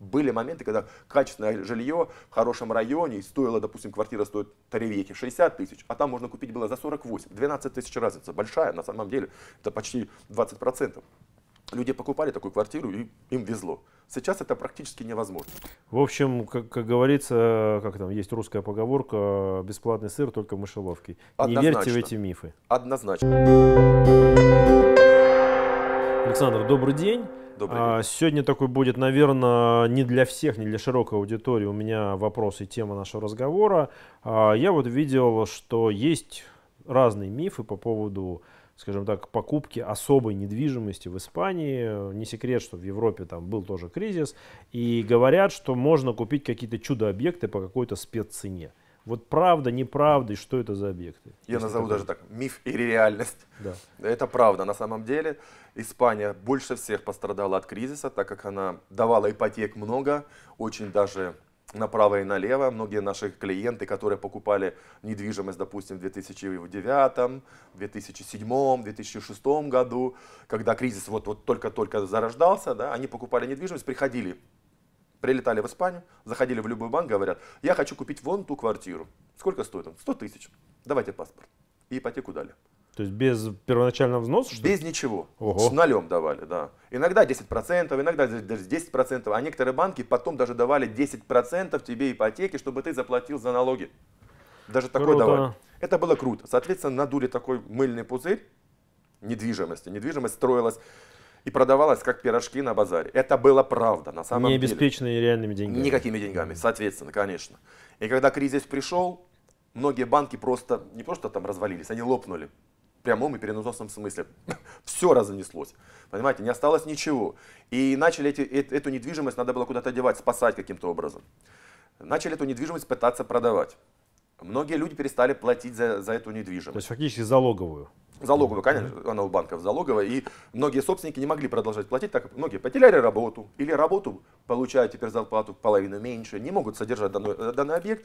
были моменты, когда качественное жилье в хорошем районе стоило, допустим, квартира стоит в Таревеке 60 тысяч, а там можно купить было за 48, 12 тысяч разница, большая на самом деле, это почти 20%. Люди покупали такую квартиру и им везло. Сейчас это практически невозможно. В общем, как, как говорится, как там есть русская поговорка, бесплатный сыр только в мышеловке. Однозначно. Не верьте в эти мифы. Однозначно. Александр, добрый день. Добрый а, день. сегодня такой будет, наверное, не для всех, не для широкой аудитории у меня вопрос и тема нашего разговора. А, я вот видел, что есть разные мифы по поводу скажем так, покупки особой недвижимости в Испании. Не секрет, что в Европе там был тоже кризис. И говорят, что можно купить какие-то чудо-объекты по какой-то спеццене. Вот правда, неправда и что это за объекты. Я назову это... даже так, миф и реальность. Да. Это правда. На самом деле Испания больше всех пострадала от кризиса, так как она давала ипотек много, очень даже направо и налево. Многие наши клиенты, которые покупали недвижимость, допустим, в 2009, 2007, 2006 году, когда кризис вот-вот только-только зарождался, да, они покупали недвижимость, приходили Прилетали в Испанию, заходили в любой банк, говорят, я хочу купить вон ту квартиру. Сколько стоит он? 100 тысяч. Давайте паспорт. И ипотеку дали. То есть без первоначального взноса? Что без ничего. Ого. С нулем давали, да. Иногда 10%, иногда даже 10%. А некоторые банки потом даже давали 10% тебе ипотеки, чтобы ты заплатил за налоги. Даже такое круто. давали. Это было круто. Соответственно, надули такой мыльный пузырь недвижимости. Недвижимость строилась и продавалась как пирожки на базаре. Это было правда на самом Не деле. Необеспеченные реальными деньгами. Никакими деньгами, соответственно, конечно. И когда кризис пришел, многие банки просто, не просто там развалились, они лопнули. В прямом и переносном смысле. Все разонеслось. Понимаете, не осталось ничего. И начали эти, э, эту недвижимость, надо было куда-то девать, спасать каким-то образом. Начали эту недвижимость пытаться продавать. Многие люди перестали платить за, за эту недвижимость. То есть фактически залоговую залоговая, конечно, она у банков залоговая, и многие собственники не могли продолжать платить, так как многие потеряли работу, или работу, получая теперь зарплату половину меньше, не могут содержать данный, э, данный объект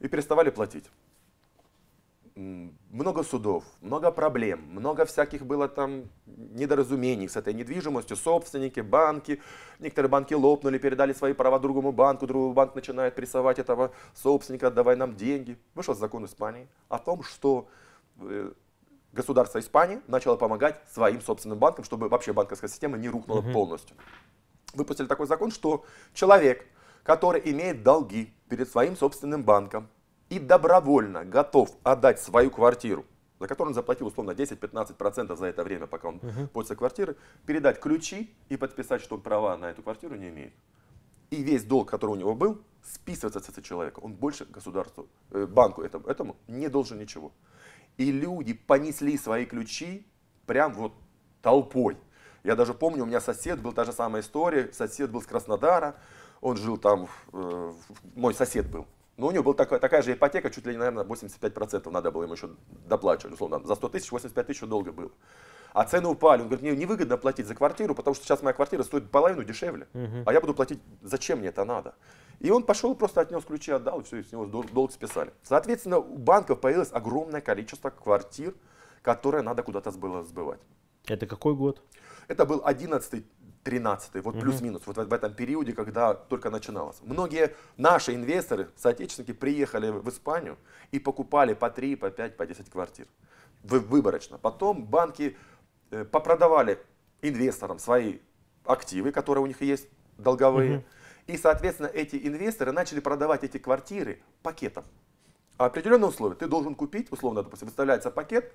и переставали платить. Много судов, много проблем, много всяких было там недоразумений с этой недвижимостью, собственники, банки. Некоторые банки лопнули, передали свои права другому банку, другой банк начинает прессовать этого собственника, отдавай нам деньги. Вышел закон Испании о том, что э, государство Испании начало помогать своим собственным банкам, чтобы вообще банковская система не рухнула угу. полностью. Выпустили такой закон, что человек, который имеет долги перед своим собственным банком и добровольно готов отдать свою квартиру, за которую он заплатил условно 10-15% за это время, пока он угу. пользуется квартирой, передать ключи и подписать, что он права на эту квартиру не имеет. И весь долг, который у него был, списывается с этого человека. Он больше государству, э, банку этому, этому не должен ничего. И люди понесли свои ключи прям вот толпой. Я даже помню, у меня сосед был, та же самая история, сосед был с Краснодара, он жил там, э, мой сосед был. Но у него была такая, такая же ипотека, чуть ли не, наверное, 85% надо было ему еще доплачивать, условно, за 100 тысяч 85 тысяч долго было а цены упали. Он говорит, мне невыгодно платить за квартиру, потому что сейчас моя квартира стоит половину дешевле, угу. а я буду платить, зачем мне это надо? И он пошел, просто отнес ключи, отдал, и все, и с него долг списали. Соответственно, у банков появилось огромное количество квартир, которые надо куда-то было сбывать. Это какой год? Это был 11 13 вот угу. плюс-минус, вот в, в этом периоде, когда только начиналось. Многие наши инвесторы, соотечественники, приехали в Испанию и покупали по 3, по 5, по 10 квартир. Выборочно. Потом банки Э, попродавали инвесторам свои активы, которые у них есть долговые. Угу. И, соответственно, эти инвесторы начали продавать эти квартиры пакетом. А определенные условия. Ты должен купить, условно, допустим, выставляется пакет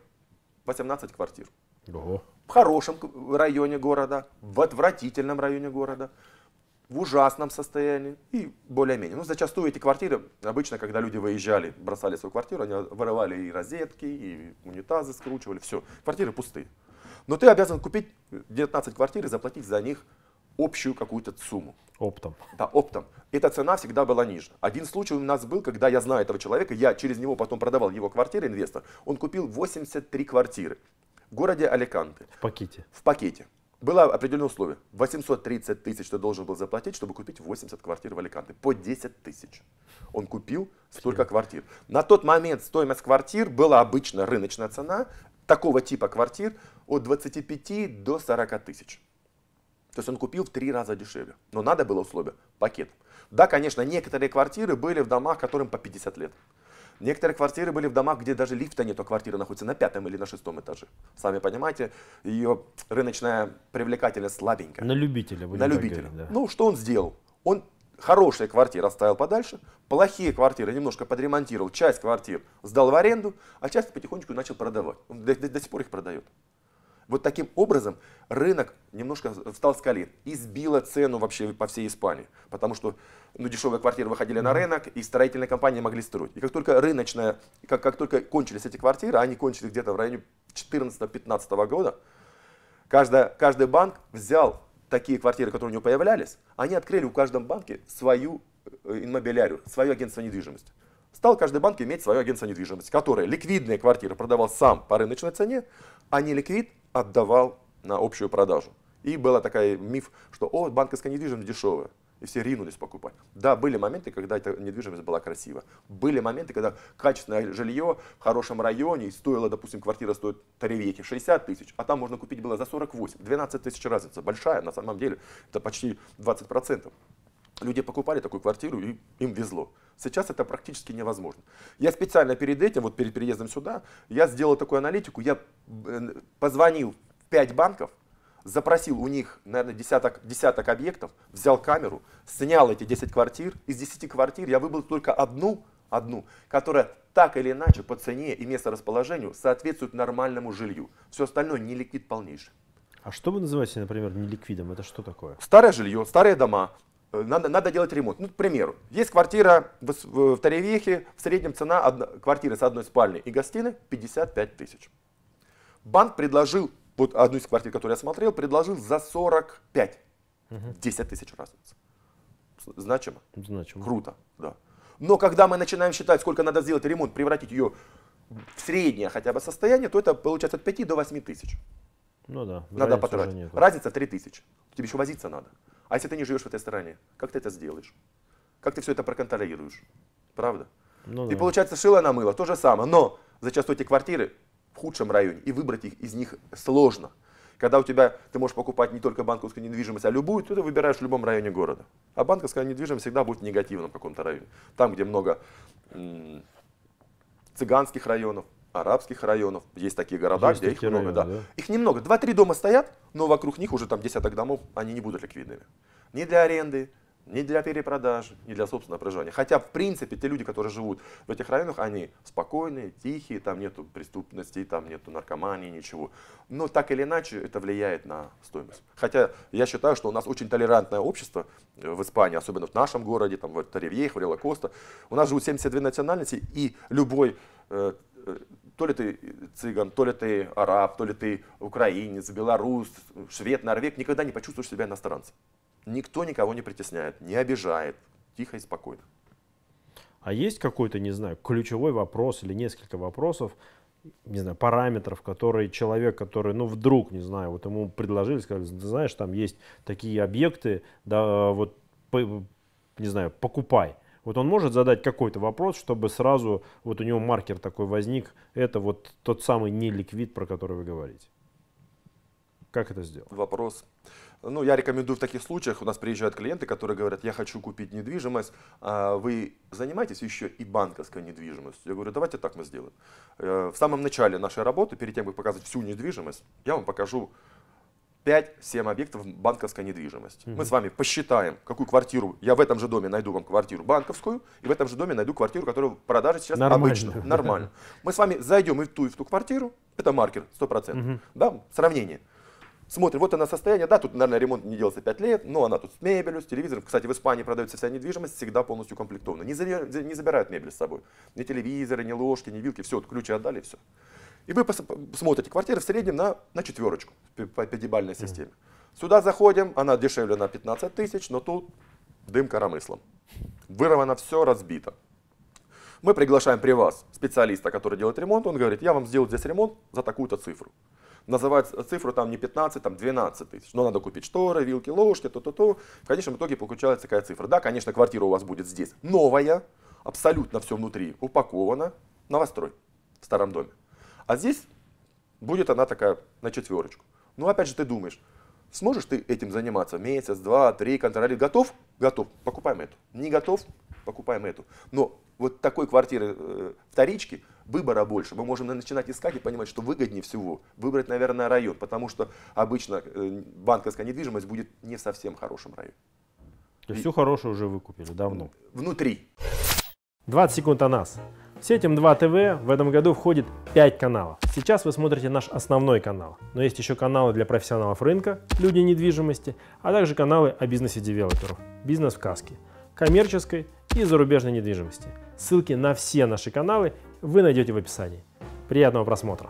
18 квартир. Ого. В хорошем районе города, в отвратительном районе города, в ужасном состоянии и более-менее. Ну, зачастую эти квартиры, обычно, когда люди выезжали, бросали свою квартиру, они вырывали и розетки, и унитазы скручивали, все. Квартиры пустые но ты обязан купить 19 квартир и заплатить за них общую какую-то сумму. Оптом. Да, оптом. Эта цена всегда была ниже. Один случай у нас был, когда я знаю этого человека, я через него потом продавал его квартиры, инвестор. Он купил 83 квартиры в городе Аликанте. В пакете. В пакете. Было определенное условие. 830 тысяч ты должен был заплатить, чтобы купить 80 квартир в Аликанте. По 10 тысяч. Он купил столько квартир. На тот момент стоимость квартир была обычно рыночная цена такого типа квартир от 25 до 40 тысяч. То есть он купил в три раза дешевле. Но надо было условие пакет. Да, конечно, некоторые квартиры были в домах, которым по 50 лет. Некоторые квартиры были в домах, где даже лифта нет, а квартира находится на пятом или на шестом этаже. Сами понимаете, ее рыночная привлекательность слабенькая. На любителя. На любителя. Говорить, да. Ну, что он сделал? Он хорошие квартиры оставил подальше, плохие квартиры немножко подремонтировал, часть квартир сдал в аренду, а часть потихонечку начал продавать. Он до, до, до сих пор их продает. Вот таким образом рынок немножко встал с колен и сбило цену вообще по всей Испании. Потому что ну, дешевые квартиры выходили на рынок, и строительные компании могли строить. И как только рыночная, как, как только кончились эти квартиры, они кончились где-то в районе 14-15 года, каждая, каждый банк взял такие квартиры, которые у него появлялись, они открыли у каждом банке свою э, инмобилярию, свое агентство недвижимости. Стал каждый банк иметь свое агентство недвижимости, которое ликвидные квартиры продавал сам по рыночной цене, а не ликвид отдавал на общую продажу. И была такая миф, что о, банковская недвижимость дешевая и все ринулись покупать. Да, были моменты, когда эта недвижимость была красива. Были моменты, когда качественное жилье в хорошем районе стоило, допустим, квартира стоит Таревеки 60 тысяч, а там можно купить было за 48. 12 тысяч разница большая, на самом деле, это почти 20%. Люди покупали такую квартиру, и им везло. Сейчас это практически невозможно. Я специально перед этим, вот перед переездом сюда, я сделал такую аналитику, я э, позвонил в 5 банков, запросил у них, наверное, десяток, десяток объектов, взял камеру, снял эти 10 квартир. Из 10 квартир я выбрал только одну, одну, которая так или иначе по цене и месторасположению соответствует нормальному жилью. Все остальное не ликвид полнейший. А что вы называете, например, неликвидом? Это что такое? Старое жилье, старые дома. Э, надо, надо делать ремонт. Ну, к примеру, есть квартира в, в Таревехе, в среднем цена одна, квартиры с одной спальней и гостиной 55 тысяч. Банк предложил вот одну из квартир, которую я смотрел, предложил за 45. Угу. 10 тысяч разница. Значимо? Значимо. Круто, да. Но когда мы начинаем считать, сколько надо сделать ремонт, превратить ее в среднее хотя бы состояние, то это получается от 5 до 8 тысяч. Ну да. Надо потратить. Разница 3 тысячи. Тебе еще возиться надо. А если ты не живешь в этой стране, как ты это сделаешь? Как ты все это проконтролируешь? Правда? Ну, и да. получается шило на мыло, то же самое. Но зачастую эти квартиры в худшем районе, и выбрать их из них сложно. Когда у тебя ты можешь покупать не только банковскую недвижимость, а любую, то ты выбираешь в любом районе города. А банковская недвижимость всегда будет в каком-то районе. Там, где много цыганских районов, арабских районов. Есть такие города, есть где такие их районы, много. Да. Да? Их немного. Два-три дома стоят, но вокруг них уже там десяток домов, они не будут ликвидными. Ни для аренды, не для перепродажи, не для собственного проживания. Хотя, в принципе, те люди, которые живут в этих районах, они спокойные, тихие, там нету преступности, там нету наркомании, ничего. Но так или иначе это влияет на стоимость. Хотя я считаю, что у нас очень толерантное общество э, в Испании, особенно в нашем городе, там в Таревьех, в Релакоста. У нас живут 72 национальности, и любой э, э, то ли ты цыган, то ли ты араб, то ли ты украинец, белорус, швед, норвег, никогда не почувствуешь себя иностранцем. Никто никого не притесняет, не обижает, тихо и спокойно. А есть какой-то, не знаю, ключевой вопрос или несколько вопросов, не знаю, параметров, которые человек, который, ну, вдруг, не знаю, вот ему предложили, сказали, знаешь, там есть такие объекты, да, вот, не знаю, покупай. Вот он может задать какой-то вопрос, чтобы сразу вот у него маркер такой возник, это вот тот самый неликвид, про который вы говорите. Как это сделать? Вопрос ну, я рекомендую в таких случаях, у нас приезжают клиенты, которые говорят, я хочу купить недвижимость, а вы занимаетесь еще и банковской недвижимостью. Я говорю, давайте так мы сделаем. Э, в самом начале нашей работы, перед тем, как показывать всю недвижимость, я вам покажу 5-7 объектов банковской недвижимости. Угу. Мы с вами посчитаем, какую квартиру, я в этом же доме найду вам квартиру банковскую, и в этом же доме найду квартиру, которую продажи сейчас Нормально. обычно. Нормально. Мы с вами зайдем и в ту, и в ту квартиру, это маркер 100%. Угу. Да, сравнение. Смотрим, вот она состояние, да, тут, наверное, ремонт не делался 5 лет, но она тут с мебелью, с телевизором. Кстати, в Испании продается вся недвижимость всегда полностью комплектована. Не, за, не забирают мебель с собой. Ни телевизоры, ни ложки, ни вилки, все, ключи отдали, все. И вы смотрите квартиры в среднем на, на четверочку по пятибалльной системе. Сюда заходим, она дешевле на 15 тысяч, но тут дым коромыслом. Вырвано все, разбито. Мы приглашаем при вас специалиста, который делает ремонт, он говорит, я вам сделаю здесь ремонт за такую-то цифру называют цифру там не 15, там 12 тысяч. Но надо купить шторы, вилки, ложки, то-то-то. В конечном итоге получается такая цифра. Да, конечно, квартира у вас будет здесь новая, абсолютно все внутри упаковано, новострой в старом доме. А здесь будет она такая на четверочку. Ну, опять же, ты думаешь, сможешь ты этим заниматься месяц, два, три, контролировать? Готов? Готов. Покупаем эту. Не готов? Покупаем эту. Но вот такой квартиры э, вторички – выбора больше. Мы можем начинать искать и понимать, что выгоднее всего выбрать, наверное, район, потому что обычно э, банковская недвижимость будет не совсем хорошим районе. То есть все хорошее уже выкупили давно? Внутри. 20 секунд о нас. В сеть М2 эм ТВ в этом году входит 5 каналов. Сейчас вы смотрите наш основной канал, но есть еще каналы для профессионалов рынка, люди недвижимости, а также каналы о бизнесе девелоперов, бизнес в каске, коммерческой и зарубежной недвижимости. Ссылки на все наши каналы вы найдете в описании. Приятного просмотра.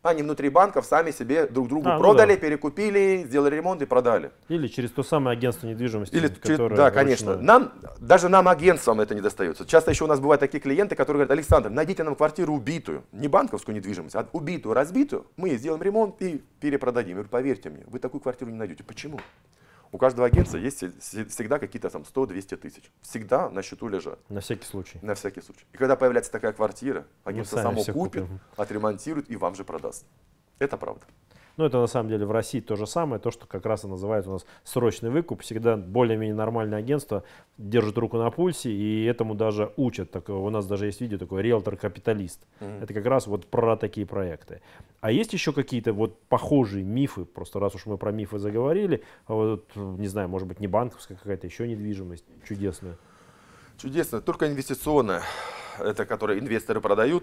Они внутри банков сами себе друг другу а, ну продали, ну да. перекупили, сделали ремонт и продали. Или через то самое агентство недвижимости. Или через, да, конечно. Нам, даже нам, агентствам, это не достается. Часто еще у нас бывают такие клиенты, которые говорят, Александр, найдите нам квартиру убитую, не банковскую недвижимость, а убитую, разбитую, мы сделаем ремонт и перепродадим. Я говорю, поверьте мне, вы такую квартиру не найдете. Почему? У каждого агентства есть всегда какие-то там 100-200 тысяч. Всегда на счету лежат. На всякий случай. На всякий случай. И когда появляется такая квартира, ну, агентство само купит, купим. отремонтирует и вам же продаст. Это правда. Но ну, это на самом деле в России то же самое, то, что как раз и называют у нас срочный выкуп. Всегда более-менее нормальное агентство держит руку на пульсе, и этому даже учат. Так, у нас даже есть видео такое «Риэлтор-капиталист». Mm-hmm. Это как раз вот про такие проекты. А есть еще какие-то вот похожие мифы, просто раз уж мы про мифы заговорили, а вот, не знаю, может быть, не банковская какая-то еще недвижимость чудесная? Чудесная, только инвестиционная это которые инвесторы продают,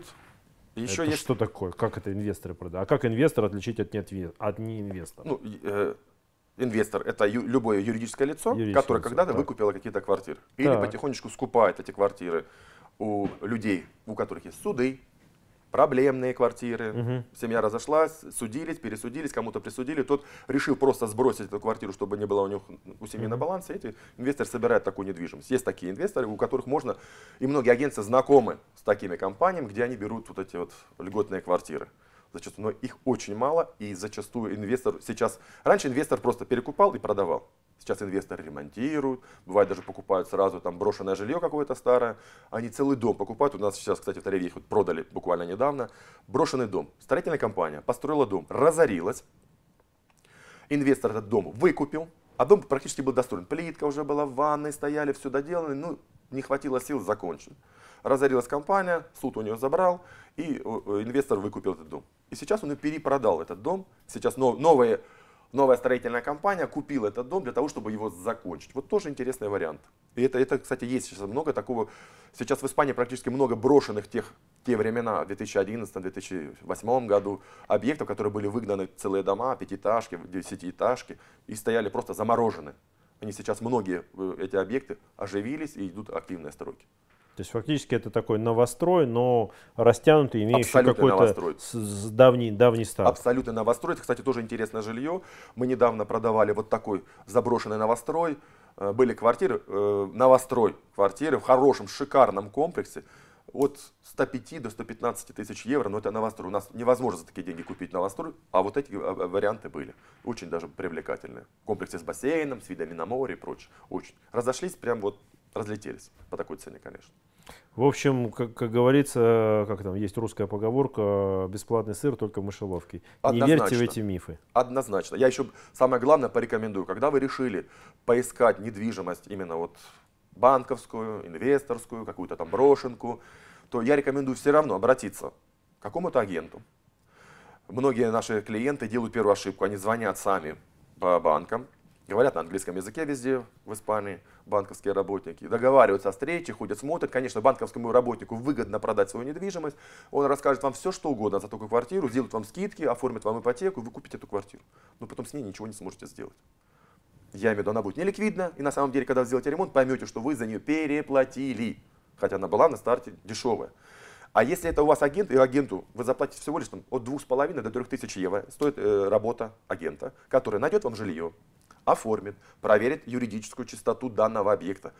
еще это есть... что такое? Как это инвесторы продают? А как инвестор отличить от, нет, от не инвестора? Ну, э, инвестор – это ю, любое юридическое лицо, юридическое которое когда-то так. выкупило какие-то квартиры. Или так. потихонечку скупает эти квартиры у людей, у которых есть суды, проблемные квартиры. Угу. Семья разошлась, судились, пересудились, кому-то присудили. Тот решил просто сбросить эту квартиру, чтобы не было у них ну, у семьи угу. на балансе. Эти инвесторы собирают такую недвижимость. Есть такие инвесторы, у которых можно, и многие агентства знакомы с такими компаниями, где они берут вот эти вот льготные квартиры зачастую, но их очень мало, и зачастую инвестор сейчас... Раньше инвестор просто перекупал и продавал. Сейчас инвесторы ремонтируют, бывает даже покупают сразу там брошенное жилье какое-то старое. Они целый дом покупают. У нас сейчас, кстати, в Тареве их вот продали буквально недавно. Брошенный дом. Строительная компания построила дом, разорилась. Инвестор этот дом выкупил, а дом практически был достроен. Плитка уже была, ванны стояли, все доделано. Ну, не хватило сил, закончить. Разорилась компания, суд у нее забрал, и э, инвестор выкупил этот дом. И сейчас он и перепродал этот дом. Сейчас нов, новые, новая строительная компания купила этот дом для того, чтобы его закончить. Вот тоже интересный вариант. И это, это кстати, есть сейчас много такого. Сейчас в Испании практически много брошенных тех, те времена, 2011-2008 году, объектов, которые были выгнаны целые дома, пятиэтажки, десятиэтажки, и стояли просто заморожены. Они сейчас, многие э, эти объекты оживились и идут активные стройки. То есть фактически это такой новострой, но растянутый, имеющий какой-то с, с давний, давний старт. Абсолютно новострой. Это, кстати, тоже интересное жилье. Мы недавно продавали вот такой заброшенный новострой. Э, были квартиры, э, новострой квартиры в хорошем, шикарном комплексе от 105 до 115 тысяч евро, но это новострой. У нас невозможно за такие деньги купить новострой, а вот эти а, а, варианты были. Очень даже привлекательные. В комплексе с бассейном, с видами на море и прочее. Очень. Разошлись прям вот, разлетелись по такой цене, конечно. В общем, как, как говорится, как там есть русская поговорка, бесплатный сыр только в мышеловке. Однозначно. Не верьте в эти мифы. Однозначно. Я еще самое главное порекомендую, когда вы решили поискать недвижимость именно вот банковскую, инвесторскую, какую-то там брошенку, то я рекомендую все равно обратиться к какому-то агенту. Многие наши клиенты делают первую ошибку, они звонят сами по банкам, Говорят на английском языке везде, в Испании, банковские работники. Договариваются о встрече, ходят, смотрят. Конечно, банковскому работнику выгодно продать свою недвижимость. Он расскажет вам все, что угодно за такую квартиру, сделают вам скидки, оформят вам ипотеку, вы купите эту квартиру. Но потом с ней ничего не сможете сделать. Я имею в виду, она будет неликвидна, и на самом деле, когда вы сделаете ремонт, поймете, что вы за нее переплатили. Хотя она была на старте дешевая. А если это у вас агент, и агенту вы заплатите всего лишь там, от 2,5 до 3 тысяч евро, стоит э, работа агента, который найдет вам жилье, оформит, проверит юридическую чистоту данного объекта.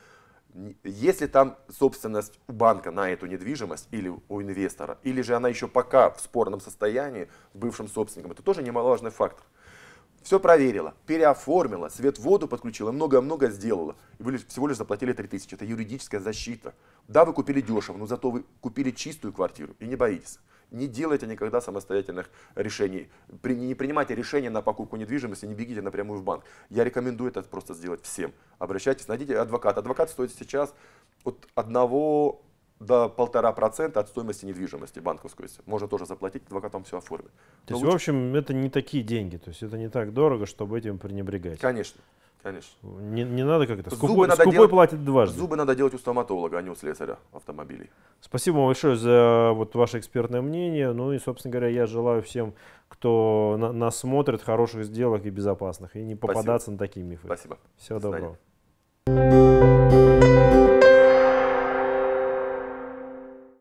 Если там собственность у банка на эту недвижимость или у инвестора, или же она еще пока в спорном состоянии с бывшим собственником, это тоже немаловажный фактор. Все проверила, переоформила, свет в воду подключила, много-много сделала. И вы всего лишь заплатили 3000. Это юридическая защита. Да, вы купили дешево, но зато вы купили чистую квартиру и не боитесь. Не делайте никогда самостоятельных решений. При, не принимайте решения на покупку недвижимости, не бегите напрямую в банк. Я рекомендую это просто сделать всем. Обращайтесь, найдите адвоката. Адвокат стоит сейчас от одного до полтора процента от стоимости недвижимости банковской. Можно тоже заплатить, адвокатом все оформит. То есть, лучше... в общем, это не такие деньги, то есть это не так дорого, чтобы этим пренебрегать. Конечно. Конечно. Не, не надо как это. Скупой, надо скупой делать, платит дважды. Зубы надо делать у стоматолога, а не у слесаря автомобилей. Спасибо вам большое за вот ваше экспертное мнение. Ну и, собственно говоря, я желаю всем, кто на, нас смотрит, хороших сделок и безопасных. И не попадаться Спасибо. на такие мифы. Спасибо. Всего До доброго. Свидания.